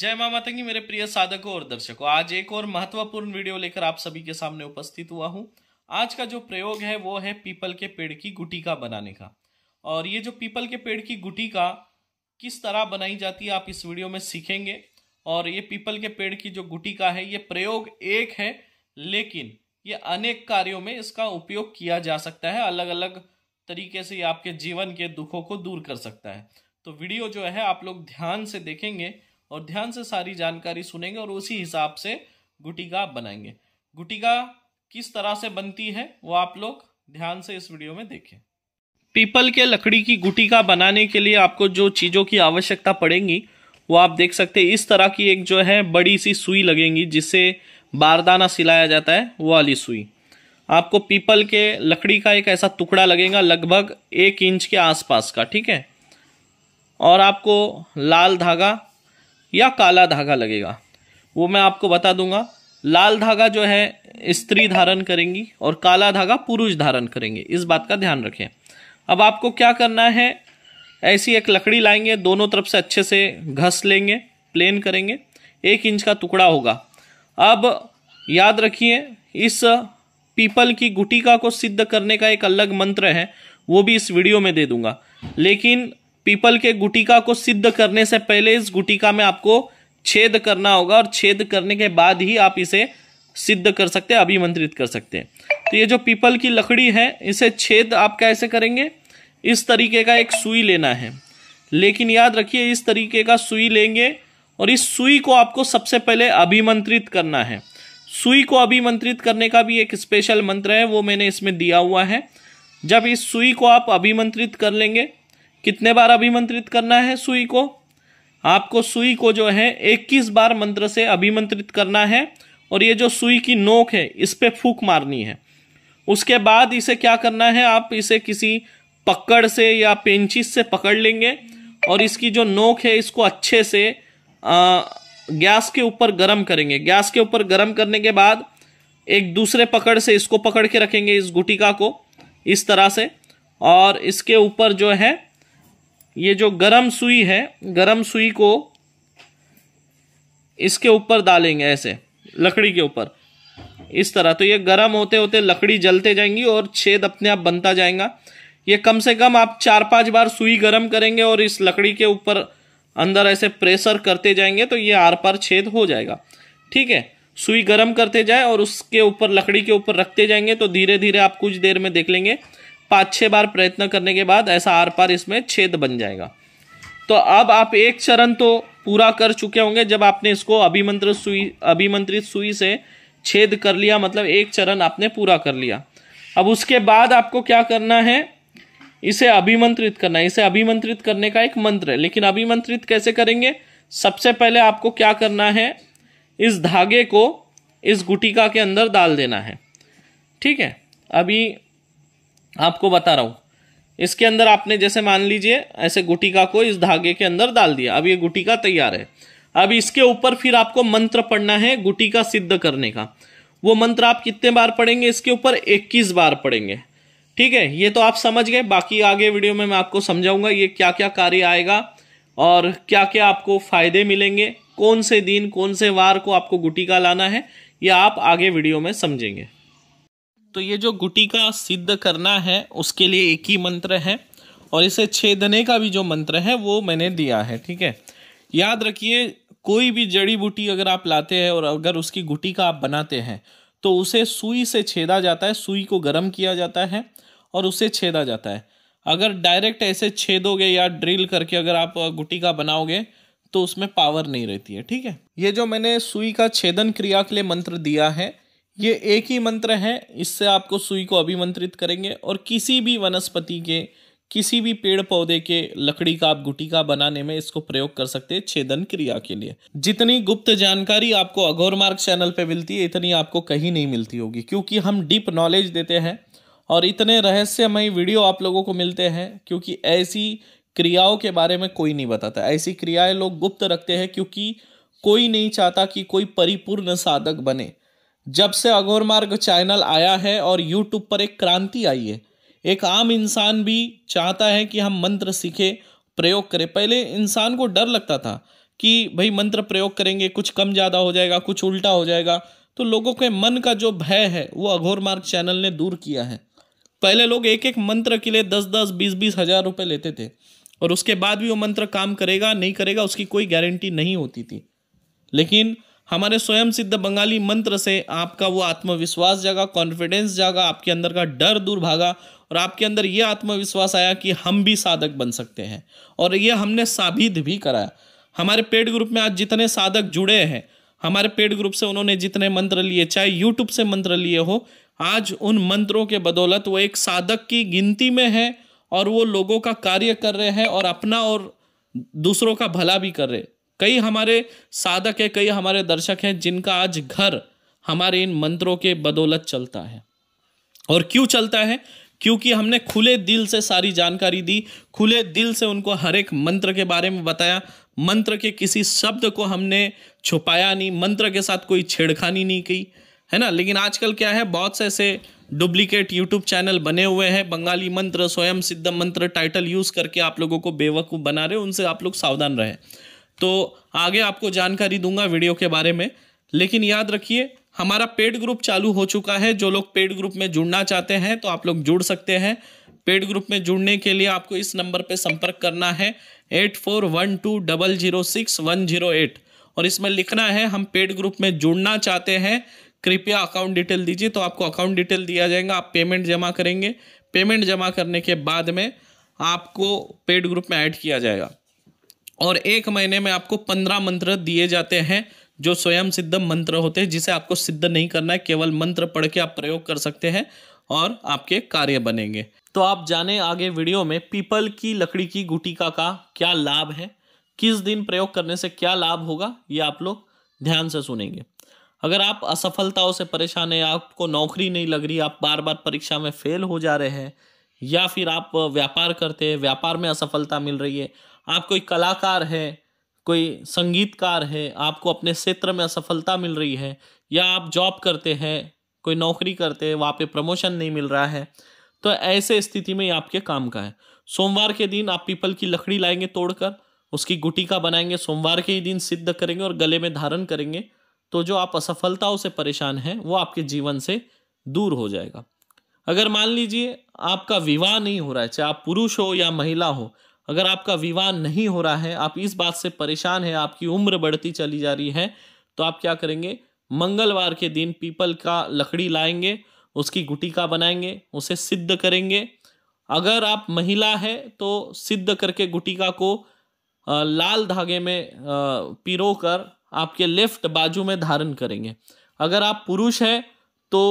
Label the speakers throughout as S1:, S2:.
S1: जय मां मातंगी मेरे प्रिय साधकों और दर्शकों आज एक और महत्वपूर्ण वीडियो लेकर आप सभी के सामने उपस्थित हुआ हूं आज का जो प्रयोग है वो है पीपल के पेड़ की गुटिका बनाने का और ये जो पीपल के पेड़ की गुटिका किस तरह बनाई जाती है आप इस वीडियो में सीखेंगे और ये पीपल के पेड़ की जो गुटिका है ये प्रयोग एक है लेकिन ये अनेक कार्यों में इसका उपयोग किया जा सकता है अलग अलग तरीके से ये आपके जीवन के दुखों को दूर कर सकता है तो वीडियो जो है आप लोग ध्यान से देखेंगे और ध्यान से सारी जानकारी सुनेंगे और उसी हिसाब से गुटिका बनाएंगे गुटिका किस तरह से बनती है वो आप लोग ध्यान से इस वीडियो में देखें पीपल के लकड़ी की गुटिका बनाने के लिए आपको जो चीज़ों की आवश्यकता पड़ेगी वो आप देख सकते हैं इस तरह की एक जो है बड़ी सी सुई लगेंगी जिससे बारदाना सिलाया जाता है वो वाली सुई आपको पीपल के लकड़ी का एक ऐसा टुकड़ा लगेगा लगभग एक इंच के आसपास का ठीक है और आपको लाल धागा या काला धागा लगेगा वो मैं आपको बता दूंगा लाल धागा जो है स्त्री धारण करेंगी और काला धागा पुरुष धारण करेंगे इस बात का ध्यान रखें अब आपको क्या करना है ऐसी एक लकड़ी लाएंगे दोनों तरफ से अच्छे से घस लेंगे प्लेन करेंगे एक इंच का टुकड़ा होगा अब याद रखिए इस पीपल की गुटिका को सिद्ध करने का एक अलग मंत्र है वो भी इस वीडियो में दे दूंगा लेकिन पीपल के गुटिका को सिद्ध करने से पहले इस गुटिका में आपको छेद करना होगा और छेद करने के बाद ही आप इसे सिद्ध कर सकते हैं अभिमंत्रित कर सकते हैं तो ये जो पीपल की लकड़ी है इसे छेद आप कैसे करेंगे इस तरीके का एक सुई लेना है लेकिन याद रखिए इस तरीके का सुई लेंगे और इस सुई को आपको सबसे पहले अभिमंत्रित करना है सुई को अभिमंत्रित करने का भी एक स्पेशल मंत्र है वो मैंने इसमें दिया हुआ है जब इस सुई को आप अभिमंत्रित कर लेंगे कितने बार अभिमंत्रित करना है सुई को आपको सुई को जो है 21 बार मंत्र से अभिमंत्रित करना है और ये जो सुई की नोक है इस पर फूक मारनी है उसके बाद इसे क्या करना है आप इसे किसी पकड़ से या पेंचिस से पकड़ लेंगे और इसकी जो नोक है इसको अच्छे से आ, गैस के ऊपर गर्म करेंगे गैस के ऊपर गर्म करने के बाद एक दूसरे पकड़ से इसको पकड़ के रखेंगे इस गुटिका को इस तरह से और इसके ऊपर जो है ये जो गरम सुई है गरम सुई को इसके ऊपर डालेंगे ऐसे लकड़ी के ऊपर इस तरह तो ये गर्म होते होते लकड़ी जलते जाएंगी और छेद अपने आप बनता जाएगा ये कम से कम आप चार पांच बार सुई गर्म करेंगे और इस लकड़ी के ऊपर अंदर ऐसे प्रेशर करते जाएंगे तो ये आर पार छेद हो जाएगा ठीक है सुई गर्म करते जाए और उसके ऊपर लकड़ी के ऊपर रखते जाएंगे तो धीरे धीरे आप कुछ देर में देख लेंगे पाँच छः बार प्रयत्न करने के बाद ऐसा आर पार इसमें छेद बन जाएगा तो अब आप एक चरण तो पूरा कर चुके होंगे जब आपने इसको अभिमंत्रित सुई अभिमंत्रित सुई से छेद कर लिया मतलब एक चरण आपने पूरा कर लिया अब उसके बाद आपको क्या करना है इसे अभिमंत्रित करना है इसे अभिमंत्रित करने का एक मंत्र है लेकिन अभिमंत्रित कैसे करेंगे सबसे पहले आपको क्या करना है इस धागे को इस गुटिका के अंदर डाल देना है ठीक है अभी आपको बता रहा हूँ इसके अंदर आपने जैसे मान लीजिए ऐसे गुटिका को इस धागे के अंदर डाल दिया अब ये गुटिका तैयार है अब इसके ऊपर फिर आपको मंत्र पढ़ना है गुटिका सिद्ध करने का वो मंत्र आप कितने बार पढ़ेंगे इसके ऊपर 21 बार पढ़ेंगे ठीक है ये तो आप समझ गए बाकी आगे वीडियो में मैं आपको समझाऊंगा ये क्या क्या कार्य आएगा और क्या क्या आपको फायदे मिलेंगे कौन से दिन कौन से वार को आपको गुटिका लाना है ये आप आगे वीडियो में समझेंगे तो ये जो गुटी का सिद्ध करना है उसके लिए एक ही मंत्र है और इसे छेदने का भी जो मंत्र है वो मैंने दिया है ठीक है याद रखिए कोई भी जड़ी बूटी अगर आप लाते हैं और अगर उसकी गुटी का आप बनाते हैं तो उसे सुई से छेदा जाता है सुई को गर्म किया जाता है और उसे छेदा जाता है अगर डायरेक्ट ऐसे छेदोगे या ड्रिल करके अगर आप गुटी का बनाओगे तो उसमें पावर नहीं रहती है ठीक है ये जो मैंने सुई का छेदन क्रिया के लिए मंत्र दिया है ये एक ही मंत्र है इससे आपको सुई को अभिमंत्रित करेंगे और किसी भी वनस्पति के किसी भी पेड़ पौधे के लकड़ी का आप गुटी का बनाने में इसको प्रयोग कर सकते हैं छेदन क्रिया के लिए जितनी गुप्त जानकारी आपको अघोर मार्ग चैनल पे मिलती है इतनी आपको कहीं नहीं मिलती होगी क्योंकि हम डीप नॉलेज देते हैं और इतने रहस्यमय वीडियो आप लोगों को मिलते हैं क्योंकि ऐसी क्रियाओं के बारे में कोई नहीं बताता ऐसी क्रियाएं लोग गुप्त रखते हैं क्योंकि कोई नहीं चाहता कि कोई परिपूर्ण साधक बने जब से अघोर मार्ग चैनल आया है और यूट्यूब पर एक क्रांति आई है एक आम इंसान भी चाहता है कि हम मंत्र सीखें प्रयोग करें पहले इंसान को डर लगता था कि भाई मंत्र प्रयोग करेंगे कुछ कम ज़्यादा हो जाएगा कुछ उल्टा हो जाएगा तो लोगों के मन का जो भय है वो अघोर मार्ग चैनल ने दूर किया है पहले लोग एक एक मंत्र के लिए दस दस बीस बीस हज़ार रुपये लेते थे और उसके बाद भी वो मंत्र काम करेगा नहीं करेगा उसकी कोई गारंटी नहीं होती थी लेकिन हमारे स्वयं सिद्ध बंगाली मंत्र से आपका वो आत्मविश्वास जागा कॉन्फिडेंस जागा आपके अंदर का डर दूर भागा और आपके अंदर ये आत्मविश्वास आया कि हम भी साधक बन सकते हैं और ये हमने साबित भी कराया हमारे पेड ग्रुप में आज जितने साधक जुड़े हैं हमारे पेड ग्रुप से उन्होंने जितने मंत्र लिए चाहे यूट्यूब से मंत्र लिए हो आज उन मंत्रों के बदौलत वो एक साधक की गिनती में है और वो लोगों का कार्य कर रहे हैं और अपना और दूसरों का भला भी कर रहे कई हमारे साधक हैं कई हमारे दर्शक हैं जिनका आज घर हमारे इन मंत्रों के बदौलत चलता है और क्यों चलता है क्योंकि हमने खुले दिल से सारी जानकारी दी खुले दिल से उनको हर एक मंत्र के बारे में बताया मंत्र के किसी शब्द को हमने छुपाया नहीं मंत्र के साथ कोई छेड़खानी नहीं की है ना लेकिन आजकल क्या है बहुत से ऐसे डुप्लीकेट यूट्यूब चैनल बने हुए हैं बंगाली मंत्र स्वयं सिद्ध मंत्र टाइटल यूज़ करके आप लोगों को बेवकूफ़ बना रहे उनसे आप लोग सावधान रहें तो आगे आपको जानकारी दूंगा वीडियो के बारे में लेकिन याद रखिए हमारा पेड ग्रुप चालू हो चुका है जो लोग पेड ग्रुप में जुड़ना चाहते हैं तो आप लोग जुड़ सकते हैं पेड ग्रुप में जुड़ने के लिए आपको इस नंबर पर संपर्क करना है eight four one two double zero six one zero eight और इसमें लिखना है हम पेड ग्रुप में जुड़ना चाहते हैं कृपया अकाउंट डिटेल दीजिए तो आपको अकाउंट डिटेल दिया जाएगा आप पेमेंट जमा करेंगे पेमेंट जमा करने के बाद में आपको पेड ग्रुप में ऐड किया जाएगा और एक महीने में आपको पंद्रह मंत्र दिए जाते हैं जो स्वयं सिद्ध मंत्र होते हैं जिसे आपको सिद्ध नहीं करना है केवल मंत्र पढ़ के आप प्रयोग कर सकते हैं और आपके कार्य बनेंगे तो आप जाने आगे वीडियो में पीपल की लकड़ी की गुटिका का क्या लाभ है किस दिन प्रयोग करने से क्या लाभ होगा ये आप लोग ध्यान से सुनेंगे अगर आप असफलताओं से परेशान हैं आपको नौकरी नहीं लग रही आप बार बार परीक्षा में फेल हो जा रहे हैं या फिर आप व्यापार करते हैं व्यापार में असफलता मिल रही है आप कोई कलाकार है कोई संगीतकार है आपको अपने क्षेत्र में असफलता मिल रही है या आप जॉब करते हैं कोई नौकरी करते हैं वहाँ पे प्रमोशन नहीं मिल रहा है तो ऐसे स्थिति में आपके काम का है सोमवार के दिन आप पीपल की लकड़ी लाएंगे तोड़कर उसकी गुटी का बनाएंगे सोमवार के ही दिन सिद्ध करेंगे और गले में धारण करेंगे तो जो आप असफलताओं से परेशान हैं वो आपके जीवन से दूर हो जाएगा अगर मान लीजिए आपका विवाह नहीं हो रहा है चाहे आप पुरुष हो या महिला हो अगर आपका विवाह नहीं हो रहा है आप इस बात से परेशान हैं आपकी उम्र बढ़ती चली जा रही है तो आप क्या करेंगे मंगलवार के दिन पीपल का लकड़ी लाएंगे उसकी गुटिका बनाएंगे उसे सिद्ध करेंगे अगर आप महिला है तो सिद्ध करके गुटिका को लाल धागे में पिरो कर आपके लेफ्ट बाजू में धारण करेंगे अगर आप पुरुष है तो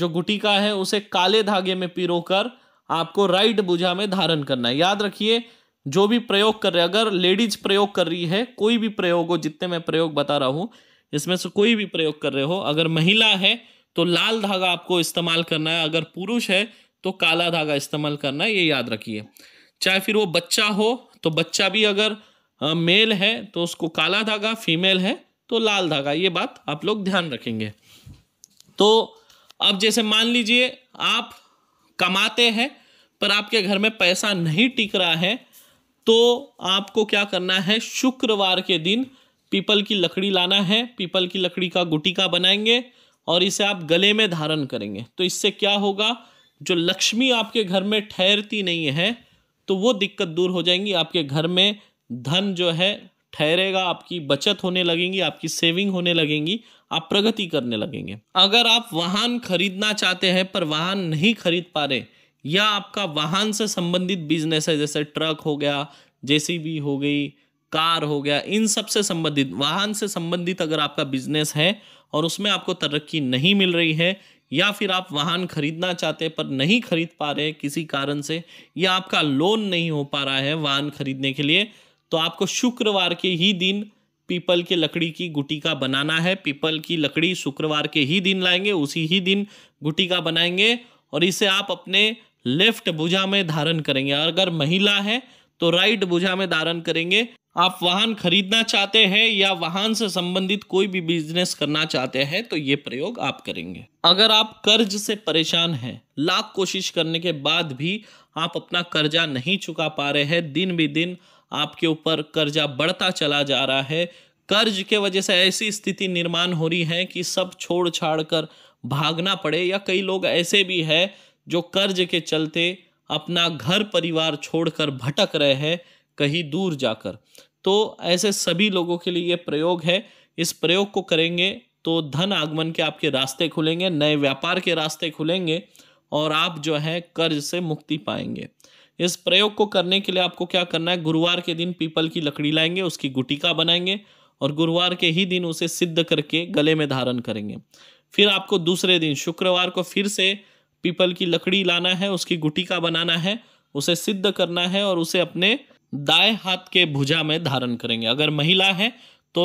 S1: जो गुटिका है उसे काले धागे में पिरो कर आपको राइट भुजा में धारण करना है याद रखिए जो भी प्रयोग कर रहे अगर लेडीज प्रयोग कर रही है कोई भी प्रयोग हो जितने मैं प्रयोग बता रहा हूँ इसमें से कोई भी प्रयोग कर रहे हो अगर महिला है तो लाल धागा आपको इस्तेमाल करना है अगर पुरुष है तो काला धागा इस्तेमाल करना है ये याद रखिए चाहे फिर वो बच्चा हो तो बच्चा भी अगर मेल है तो उसको काला धागा फीमेल है तो लाल धागा ये बात आप लोग ध्यान रखेंगे तो अब जैसे मान लीजिए आप कमाते हैं पर आपके घर में पैसा नहीं टिक रहा है तो आपको क्या करना है शुक्रवार के दिन पीपल की लकड़ी लाना है पीपल की लकड़ी का गुटिका बनाएंगे और इसे आप गले में धारण करेंगे तो इससे क्या होगा जो लक्ष्मी आपके घर में ठहरती नहीं है तो वो दिक्कत दूर हो जाएंगी आपके घर में धन जो है ठहरेगा आपकी बचत होने लगेंगी आपकी सेविंग होने लगेंगी आप प्रगति करने लगेंगे अगर आप वाहन खरीदना चाहते हैं पर वाहन नहीं खरीद पा रहे या आपका वाहन से संबंधित बिजनेस है जैसे ट्रक हो गया जेसीबी हो गई कार हो गया इन सब से संबंधित वाहन से संबंधित अगर आपका बिजनेस है और उसमें आपको तरक्की नहीं मिल रही है या फिर आप वाहन खरीदना चाहते पर नहीं खरीद पा रहे किसी कारण से या आपका लोन नहीं हो पा रहा है वाहन खरीदने के लिए तो आपको शुक्रवार के ही दिन पीपल के लकड़ी की गुटी का बनाना है पीपल की लकड़ी शुक्रवार के ही दिन लाएंगे उसी ही दिन गुटी का बनाएंगे और इसे आप अपने लेफ्ट भुजा में धारण करेंगे अगर महिला है तो राइट भुजा में धारण करेंगे आप वाहन खरीदना चाहते हैं या वाहन से संबंधित कोई भी बिजनेस करना चाहते हैं तो ये प्रयोग आप करेंगे अगर आप कर्ज से परेशान हैं लाख कोशिश करने के बाद भी आप अपना कर्जा नहीं चुका पा रहे हैं दिन भी दिन आपके ऊपर कर्जा बढ़ता चला जा रहा है कर्ज के वजह से ऐसी स्थिति निर्माण हो रही है कि सब छोड़ छाड़ कर भागना पड़े या कई लोग ऐसे भी है जो कर्ज के चलते अपना घर परिवार छोड़कर भटक रहे हैं कहीं दूर जाकर तो ऐसे सभी लोगों के लिए ये प्रयोग है इस प्रयोग को करेंगे तो धन आगमन के आपके रास्ते खुलेंगे नए व्यापार के रास्ते खुलेंगे और आप जो है कर्ज से मुक्ति पाएंगे इस प्रयोग को करने के लिए आपको क्या करना है गुरुवार के दिन पीपल की लकड़ी लाएंगे उसकी गुटिका बनाएंगे और गुरुवार के ही दिन उसे सिद्ध करके गले में धारण करेंगे फिर आपको दूसरे दिन शुक्रवार को फिर से पीपल की लकड़ी लाना है उसकी गुटी का बनाना है उसे सिद्ध करना है और उसे अपने दाएं हाथ के भुजा में धारण करेंगे अगर महिला है तो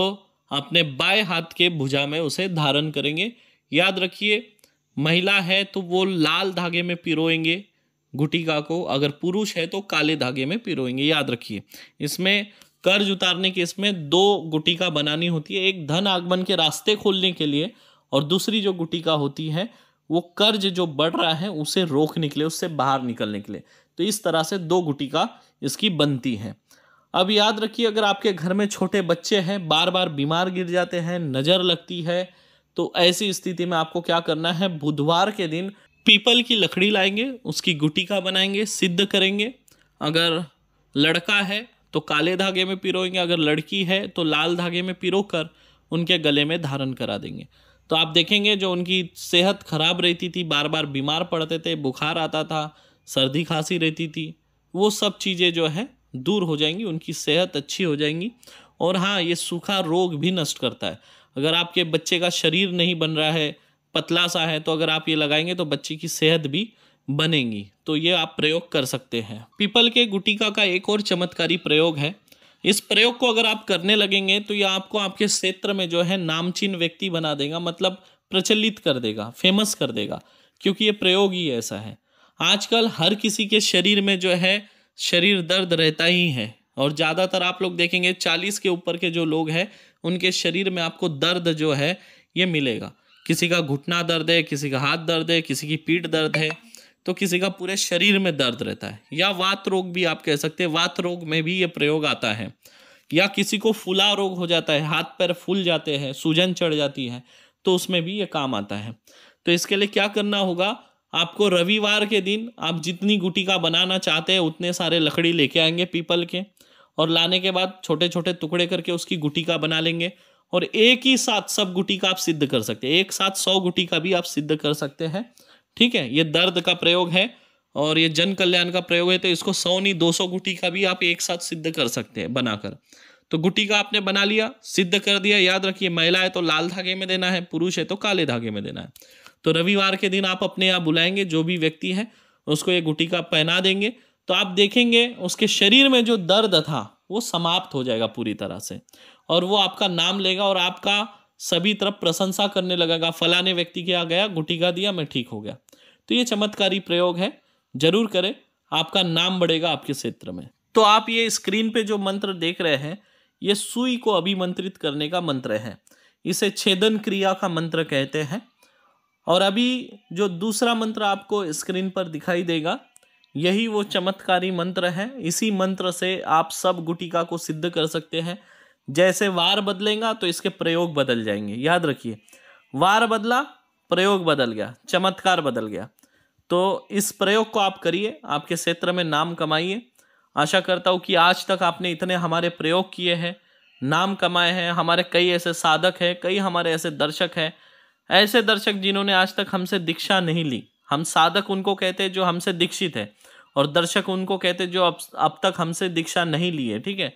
S1: अपने बाएं हाथ के भुजा में उसे धारण करेंगे याद रखिए महिला है तो वो लाल धागे में पिरोएंगे गुटिका को अगर पुरुष है तो काले धागे में पिरोएंगे याद रखिए इसमें कर्ज उतारने के इसमें दो गुटिका बनानी होती है एक धन आगमन के रास्ते खोलने के लिए और दूसरी जो गुटिका होती है वो कर्ज जो बढ़ रहा है उसे रोकने के लिए उससे बाहर निकलने के लिए तो इस तरह से दो गुटिका इसकी बनती है अब याद रखिए अगर आपके घर में छोटे बच्चे हैं बार बार बीमार गिर जाते हैं नज़र लगती है तो ऐसी स्थिति में आपको क्या करना है बुधवार के दिन पीपल की लकड़ी लाएंगे उसकी गुटिका बनाएंगे सिद्ध करेंगे अगर लड़का है तो काले धागे में पिरोएंगे अगर लड़की है तो लाल धागे में पिरो कर उनके गले में धारण करा देंगे तो आप देखेंगे जो उनकी सेहत खराब रहती थी बार बार बीमार पड़ते थे बुखार आता था सर्दी खांसी रहती थी वो सब चीज़ें जो है दूर हो जाएंगी उनकी सेहत अच्छी हो जाएंगी और हाँ ये सूखा रोग भी नष्ट करता है अगर आपके बच्चे का शरीर नहीं बन रहा है पतला सा है तो अगर आप ये लगाएंगे तो बच्चे की सेहत भी बनेंगी तो ये आप प्रयोग कर सकते हैं पीपल के गुटिका का एक और चमत्कारी प्रयोग है इस प्रयोग को अगर आप करने लगेंगे तो यह आपको आपके क्षेत्र में जो है नामचीन व्यक्ति बना देगा मतलब प्रचलित कर देगा फेमस कर देगा क्योंकि ये प्रयोग ही ऐसा है आजकल हर किसी के शरीर में जो है शरीर दर्द रहता ही है और ज़्यादातर आप लोग देखेंगे चालीस के ऊपर के जो लोग हैं उनके शरीर में आपको दर्द जो है ये मिलेगा किसी का घुटना दर्द है किसी का हाथ दर्द है किसी की पीठ दर्द है तो किसी का पूरे शरीर में दर्द रहता है या वात रोग भी आप कह सकते हैं वात रोग में भी ये प्रयोग आता है या किसी को फुला रोग हो जाता है हाथ पैर फूल जाते हैं सूजन चढ़ जाती है तो उसमें भी ये काम आता है तो इसके लिए क्या करना होगा आपको रविवार के दिन आप जितनी गुटिका बनाना चाहते हैं उतने सारे लकड़ी लेके आएंगे पीपल के और लाने के बाद छोटे छोटे टुकड़े करके उसकी गुटिका बना लेंगे और एक ही साथ सब गुटिका आप सिद्ध कर सकते हैं एक साथ सौ गुटिका भी आप सिद्ध कर सकते हैं ठीक है ये दर्द का प्रयोग है और ये जन कल्याण का प्रयोग है तो इसको सौ नहीं दो सौ गुटी का भी आप एक साथ सिद्ध कर सकते हैं बनाकर तो गुटी का आपने बना लिया सिद्ध कर दिया याद रखिए महिला है तो लाल धागे में देना है पुरुष है तो काले धागे में देना है तो रविवार के दिन आप अपने यहाँ बुलाएंगे जो भी व्यक्ति है उसको ये गुटी का पहना देंगे तो आप देखेंगे उसके शरीर में जो दर्द था वो समाप्त हो जाएगा पूरी तरह से और वो आपका नाम लेगा और आपका सभी तरफ प्रशंसा करने लगेगा फलाने व्यक्ति के आ गया गुटिका दिया मैं ठीक हो गया तो ये चमत्कारी प्रयोग है जरूर करें आपका नाम बढ़ेगा आपके क्षेत्र में तो आप ये स्क्रीन पे जो मंत्र देख रहे हैं ये सुई को अभिमंत्रित करने का मंत्र है इसे छेदन क्रिया का मंत्र कहते हैं और अभी जो दूसरा मंत्र आपको स्क्रीन पर दिखाई देगा यही वो चमत्कारी मंत्र है इसी मंत्र से आप सब गुटिका को सिद्ध कर सकते हैं जैसे वार बदलेगा तो इसके प्रयोग बदल जाएंगे याद रखिए वार बदला प्रयोग बदल गया चमत्कार बदल गया तो इस प्रयोग को आप करिए आपके क्षेत्र में नाम कमाइए आशा करता हूँ कि आज तक आपने इतने हमारे प्रयोग किए हैं नाम कमाए हैं हमारे कई ऐसे साधक हैं कई हमारे ऐसे दर्शक हैं ऐसे दर्शक जिन्होंने आज तक हमसे दीक्षा नहीं ली हम साधक उनको कहते हैं जो हमसे दीक्षित है और दर्शक उनको कहते जो अब अब तक हमसे दीक्षा नहीं लिए ठीक है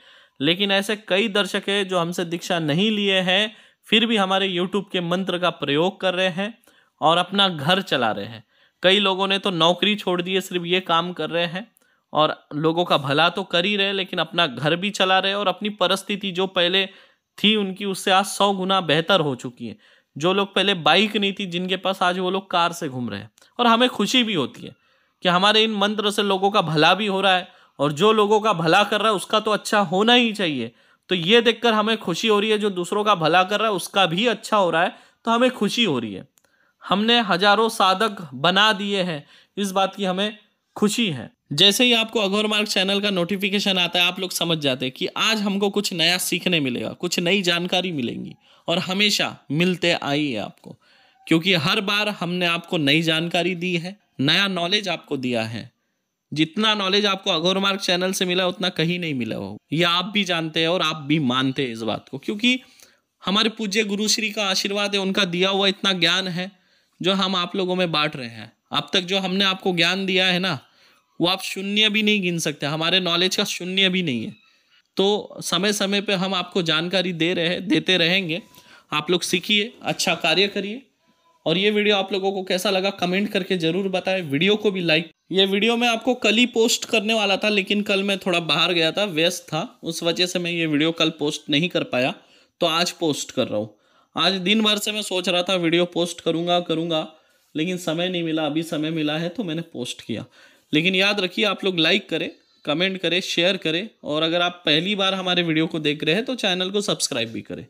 S1: लेकिन ऐसे कई दर्शक है जो हमसे दीक्षा नहीं लिए हैं फिर भी हमारे यूट्यूब के मंत्र का प्रयोग कर रहे हैं और अपना घर चला रहे हैं कई लोगों ने तो नौकरी छोड़ दी है सिर्फ ये काम कर रहे हैं और लोगों का भला तो कर ही रहे लेकिन अपना घर भी चला रहे और अपनी परिस्थिति जो पहले थी उनकी उससे आज सौ गुना बेहतर हो चुकी है जो लोग पहले बाइक नहीं थी जिनके पास आज वो लोग कार से घूम रहे हैं और हमें खुशी भी होती है कि हमारे इन मंत्र से लोगों का भला भी हो रहा है और जो लोगों का भला कर रहा है उसका तो अच्छा होना ही चाहिए तो ये देखकर हमें खुशी हो रही है जो दूसरों का भला कर रहा है उसका भी अच्छा हो रहा है तो हमें खुशी हो रही है हमने हजारों साधक बना दिए हैं इस बात की हमें खुशी है जैसे ही आपको अघोर मार्ग चैनल का नोटिफिकेशन आता है आप लोग समझ जाते हैं कि आज हमको कुछ नया सीखने मिलेगा कुछ नई जानकारी मिलेंगी और हमेशा मिलते आई है आपको क्योंकि हर बार हमने आपको नई जानकारी दी है नया नॉलेज आपको दिया है जितना नॉलेज आपको अघोर मार्ग चैनल से मिला उतना कहीं नहीं मिला हो ये आप भी जानते हैं और आप भी मानते हैं इस बात को क्योंकि हमारे पूज्य गुरुश्री का आशीर्वाद है उनका दिया हुआ इतना ज्ञान है जो हम आप लोगों में बांट रहे हैं अब तक जो हमने आपको ज्ञान दिया है ना वो आप शून्य भी नहीं गिन सकते हमारे नॉलेज का शून्य भी नहीं है तो समय समय पर हम आपको जानकारी दे रहे देते रहेंगे आप लोग सीखिए अच्छा कार्य करिए और ये वीडियो आप लोगों को कैसा लगा कमेंट करके ज़रूर बताएं वीडियो को भी लाइक ये वीडियो मैं आपको कल ही पोस्ट करने वाला था लेकिन कल मैं थोड़ा बाहर गया था व्यस्त था उस वजह से मैं ये वीडियो कल पोस्ट नहीं कर पाया तो आज पोस्ट कर रहा हूँ आज दिन भर से मैं सोच रहा था वीडियो पोस्ट करूँगा करूँगा लेकिन समय नहीं मिला अभी समय मिला है तो मैंने पोस्ट किया लेकिन याद रखिए आप लोग लाइक करें कमेंट करें शेयर करें और अगर आप पहली बार हमारे वीडियो को देख रहे हैं तो चैनल को सब्सक्राइब भी करें